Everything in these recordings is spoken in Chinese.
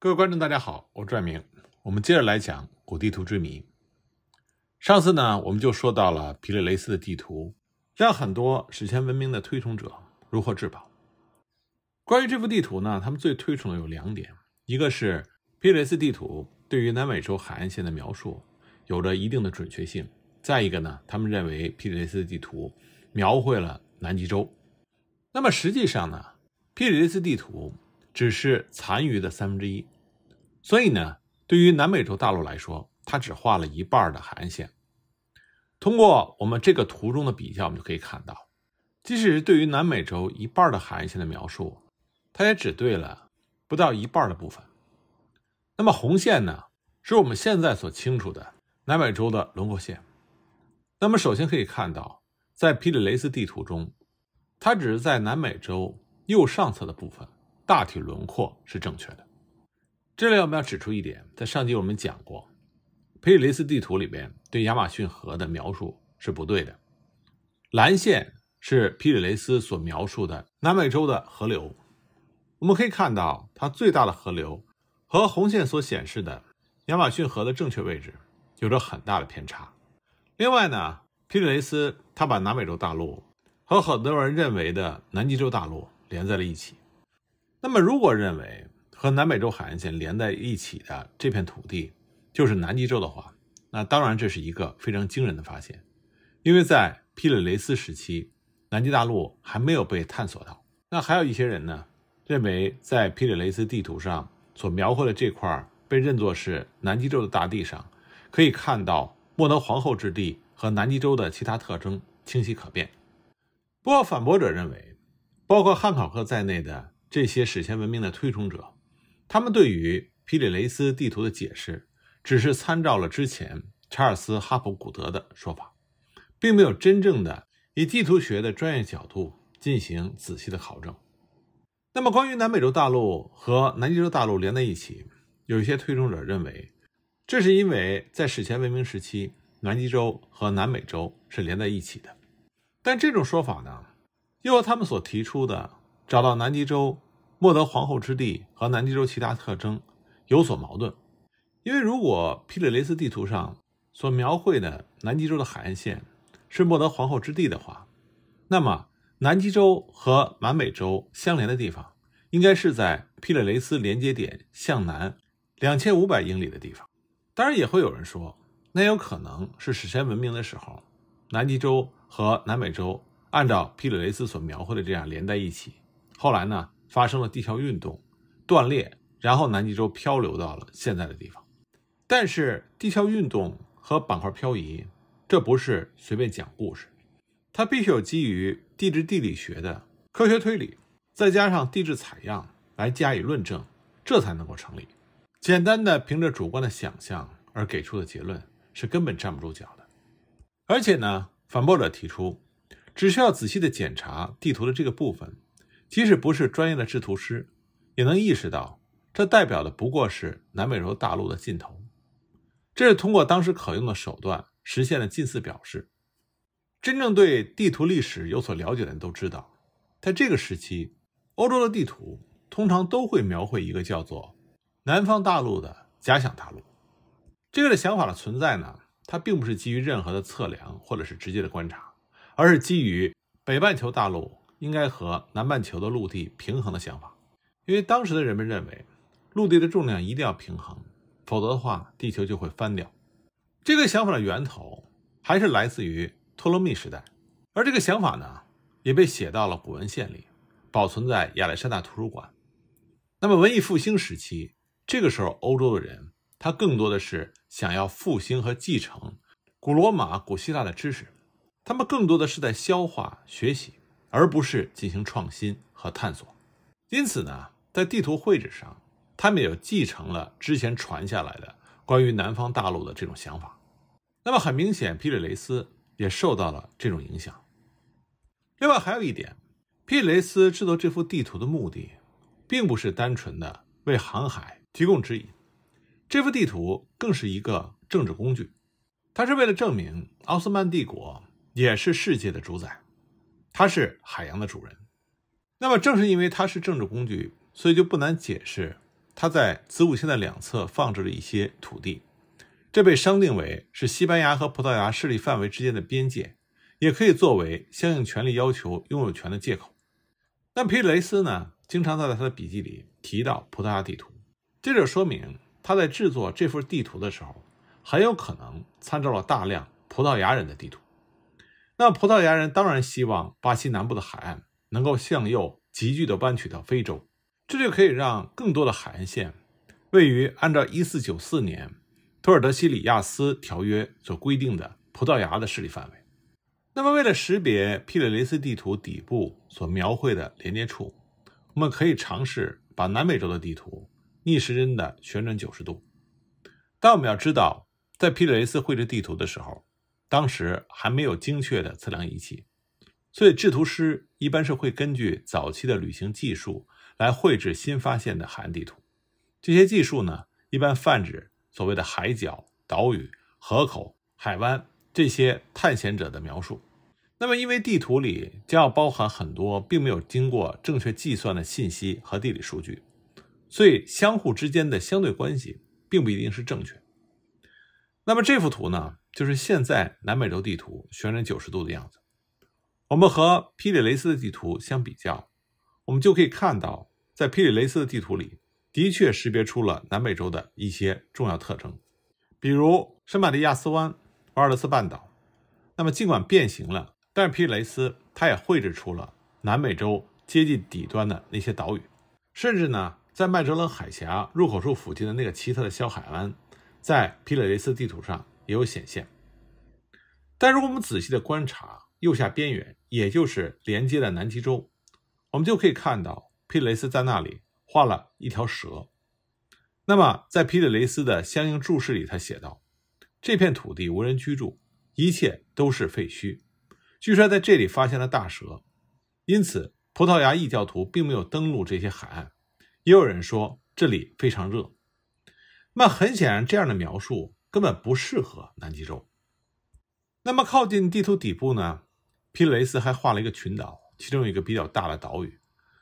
各位观众，大家好，我拽明。我们接着来讲古地图之谜。上次呢，我们就说到了皮里雷斯的地图让很多史前文明的推崇者如获至宝。关于这幅地图呢，他们最推崇的有两点：一个是皮里雷斯地图对于南美洲海岸线的描述有着一定的准确性；再一个呢，他们认为皮里雷斯的地图描绘了南极洲。那么实际上呢，皮里雷斯地图。只是残余的三分之一，所以呢，对于南美洲大陆来说，它只画了一半的海岸线。通过我们这个图中的比较，我们就可以看到，即使是对于南美洲一半的海岸线的描述，它也只对了不到一半的部分。那么红线呢，是我们现在所清楚的南美洲的轮廓线。那么首先可以看到，在皮里雷斯地图中，它只是在南美洲右上侧的部分。大体轮廓是正确的。这里我们要指出一点，在上集我们讲过，皮里雷斯地图里边对亚马逊河的描述是不对的。蓝线是皮里雷斯所描述的南美洲的河流，我们可以看到它最大的河流和红线所显示的亚马逊河的正确位置有着很大的偏差。另外呢，皮里雷斯他把南美洲大陆和很多人认为的南极洲大陆连在了一起。那么，如果认为和南美洲海岸线连在一起的这片土地就是南极洲的话，那当然这是一个非常惊人的发现，因为在皮里雷斯时期，南极大陆还没有被探索到。那还有一些人呢，认为在皮里雷斯地图上所描绘的这块被认作是南极洲的大地上，可以看到莫德皇后之地和南极洲的其他特征清晰可辨。不过，反驳者认为，包括汉考克在内的。这些史前文明的推崇者，他们对于皮里雷斯地图的解释，只是参照了之前查尔斯·哈普古德的说法，并没有真正的以地图学的专业角度进行仔细的考证。那么，关于南美洲大陆和南极洲大陆连在一起，有一些推崇者认为，这是因为在史前文明时期，南极洲和南美洲是连在一起的。但这种说法呢，又和他们所提出的。找到南极洲莫德皇后之地和南极洲其他特征有所矛盾，因为如果皮里雷斯地图上所描绘的南极洲的海岸线是莫德皇后之地的话，那么南极洲和南美洲相连的地方应该是在皮里雷斯连接点向南两千五百英里的地方。当然，也会有人说，那有可能是史前文明的时候，南极洲和南美洲按照皮里雷斯所描绘的这样连在一起。后来呢，发生了地壳运动、断裂，然后南极洲漂流到了现在的地方。但是地壳运动和板块漂移，这不是随便讲故事，它必须有基于地质地理学的科学推理，再加上地质采样来加以论证，这才能够成立。简单的凭着主观的想象而给出的结论是根本站不住脚的。而且呢，反驳者提出，只需要仔细的检查地图的这个部分。即使不是专业的制图师，也能意识到这代表的不过是南美洲大陆的尽头。这是通过当时可用的手段实现的近似表示。真正对地图历史有所了解的人都知道，在这个时期，欧洲的地图通常都会描绘一个叫做“南方大陆”的假想大陆。这个的想法的存在呢，它并不是基于任何的测量或者是直接的观察，而是基于北半球大陆。应该和南半球的陆地平衡的想法，因为当时的人们认为，陆地的重量一定要平衡，否则的话，地球就会翻掉。这个想法的源头还是来自于托勒密时代，而这个想法呢，也被写到了古文献里，保存在亚历山大图书馆。那么文艺复兴时期，这个时候欧洲的人，他更多的是想要复兴和继承古罗马、古希腊的知识，他们更多的是在消化学习。而不是进行创新和探索，因此呢，在地图绘制上，他们也继承了之前传下来的关于南方大陆的这种想法。那么，很明显，皮里雷斯也受到了这种影响。另外，还有一点，皮里雷斯制作这幅地图的目的，并不是单纯的为航海提供指引，这幅地图更是一个政治工具，它是为了证明奥斯曼帝国也是世界的主宰。它是海洋的主人，那么正是因为它是政治工具，所以就不难解释他在子午线的两侧放置了一些土地，这被商定为是西班牙和葡萄牙势力范围之间的边界，也可以作为相应权利要求拥有权的借口。但皮雷斯呢，经常在他的笔记里提到葡萄牙地图，这就说明他在制作这幅地图的时候，很有可能参照了大量葡萄牙人的地图。那葡萄牙人当然希望巴西南部的海岸能够向右急剧地弯曲到非洲，这就可以让更多的海岸线位于按照1494年《托尔德西里亚斯条约》所规定的葡萄牙的势力范围。那么，为了识别皮里雷斯地图底部所描绘的连接处，我们可以尝试把南美洲的地图逆时针的旋转90度。但我们要知道，在皮雷斯绘制地图的时候。当时还没有精确的测量仪器，所以制图师一般是会根据早期的旅行技术来绘制新发现的海岸地图。这些技术呢，一般泛指所谓的海角、岛屿、河口、海湾这些探险者的描述。那么，因为地图里将要包含很多并没有经过正确计算的信息和地理数据，所以相互之间的相对关系并不一定是正确。那么这幅图呢？就是现在南美洲地图旋转九十度的样子，我们和皮里雷斯的地图相比较，我们就可以看到，在皮里雷斯的地图里，的确识别出了南美洲的一些重要特征，比如圣马利亚斯湾、瓦尔德斯半岛。那么尽管变形了，但是皮里雷斯它也绘制出了南美洲接近底端的那些岛屿，甚至呢，在麦哲伦海峡入口处附近的那个奇特的小海湾，在皮里雷斯地图上。也有显现，但如果我们仔细的观察右下边缘，也就是连接的南极洲，我们就可以看到皮雷斯在那里画了一条蛇。那么，在皮特雷斯的相应注释里，他写道：“这片土地无人居住，一切都是废墟。据说在这里发现了大蛇，因此葡萄牙异教徒并没有登陆这些海岸。也有人说这里非常热。那很显然，这样的描述。”根本不适合南极洲。那么靠近地图底部呢？皮雷斯还画了一个群岛，其中有一个比较大的岛屿。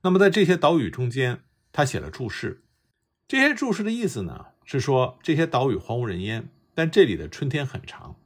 那么在这些岛屿中间，他写了注释。这些注释的意思呢，是说这些岛屿荒无人烟，但这里的春天很长。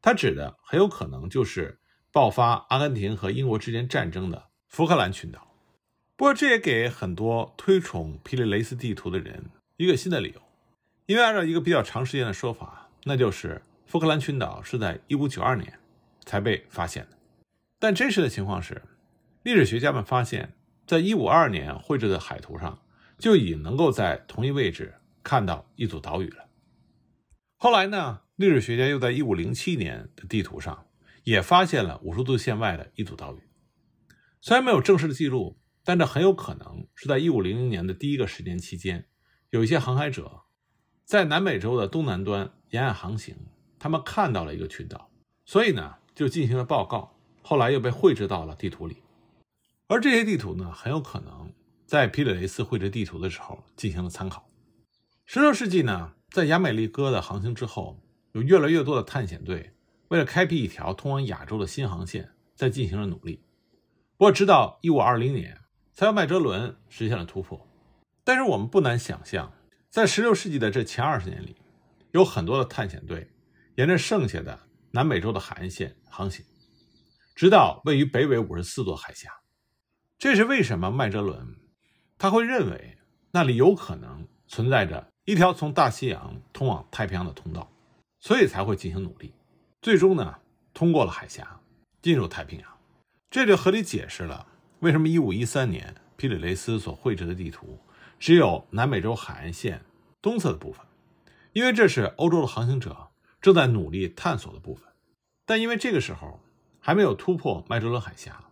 他指的很有可能就是爆发阿根廷和英国之间战争的福克兰群岛。不过这也给很多推崇皮雷雷斯地图的人一个新的理由。因为按照一个比较长时间的说法，那就是福克兰群岛是在1592年才被发现的。但真实的情况是，历史学家们发现，在1522年绘制的海图上，就已能够在同一位置看到一组岛屿了。后来呢，历史学家又在1507年的地图上也发现了50度线外的一组岛屿。虽然没有正式的记录，但这很有可能是在1500年的第一个十年期间，有一些航海者。在南美洲的东南端沿岸航行，他们看到了一个群岛，所以呢就进行了报告，后来又被绘制到了地图里。而这些地图呢，很有可能在皮里雷斯绘制地图的时候进行了参考。十六世纪呢，在亚美利哥的航行之后，有越来越多的探险队为了开辟一条通往亚洲的新航线在进行了努力。不过直到1520年，才有麦哲伦实现了突破。但是我们不难想象。在16世纪的这前二十年里，有很多的探险队沿着剩下的南美洲的海岸线航行，直到位于北纬54度海峡。这是为什么麦哲伦他会认为那里有可能存在着一条从大西洋通往太平洋的通道，所以才会进行努力。最终呢，通过了海峡，进入太平洋。这就合理解释了为什么1513年皮里雷斯所绘制的地图。只有南美洲海岸线东侧的部分，因为这是欧洲的航行者正在努力探索的部分。但因为这个时候还没有突破麦哲伦海峡，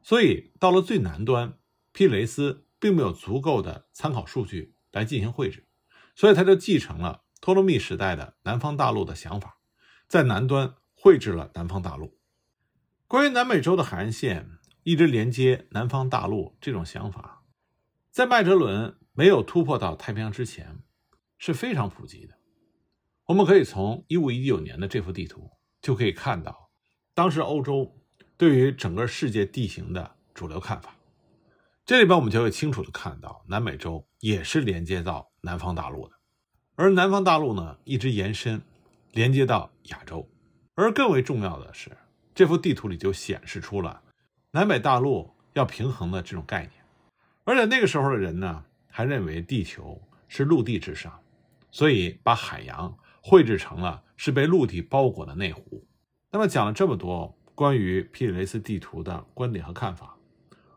所以到了最南端，皮雷斯并没有足够的参考数据来进行绘制。所以他就继承了托勒密时代的南方大陆的想法，在南端绘制了南方大陆。关于南美洲的海岸线一直连接南方大陆这种想法，在麦哲伦。没有突破到太平洋之前，是非常普及的。我们可以从一五一九年的这幅地图就可以看到，当时欧洲对于整个世界地形的主流看法。这里边我们就会清楚地看到，南美洲也是连接到南方大陆的，而南方大陆呢一直延伸连接到亚洲。而更为重要的是，这幅地图里就显示出了南北大陆要平衡的这种概念。而且那个时候的人呢。还认为地球是陆地之上，所以把海洋绘制成了是被陆地包裹的内湖。那么讲了这么多关于皮里雷斯地图的观点和看法，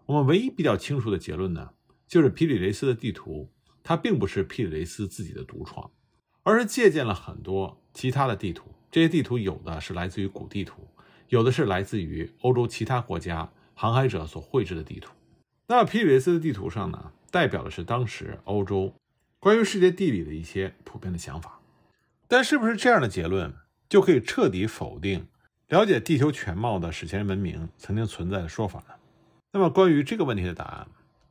我们唯一比较清楚的结论呢，就是皮里雷斯的地图它并不是皮里雷斯自己的独创，而是借鉴了很多其他的地图。这些地图有的是来自于古地图，有的是来自于欧洲其他国家航海者所绘制的地图。那皮里雷斯的地图上呢？代表的是当时欧洲关于世界地理的一些普遍的想法，但是不是这样的结论就可以彻底否定了解地球全貌的史前文明曾经存在的说法呢？那么关于这个问题的答案，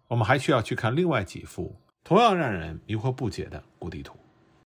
我们还需要去看另外几幅同样让人迷惑不解的古地图。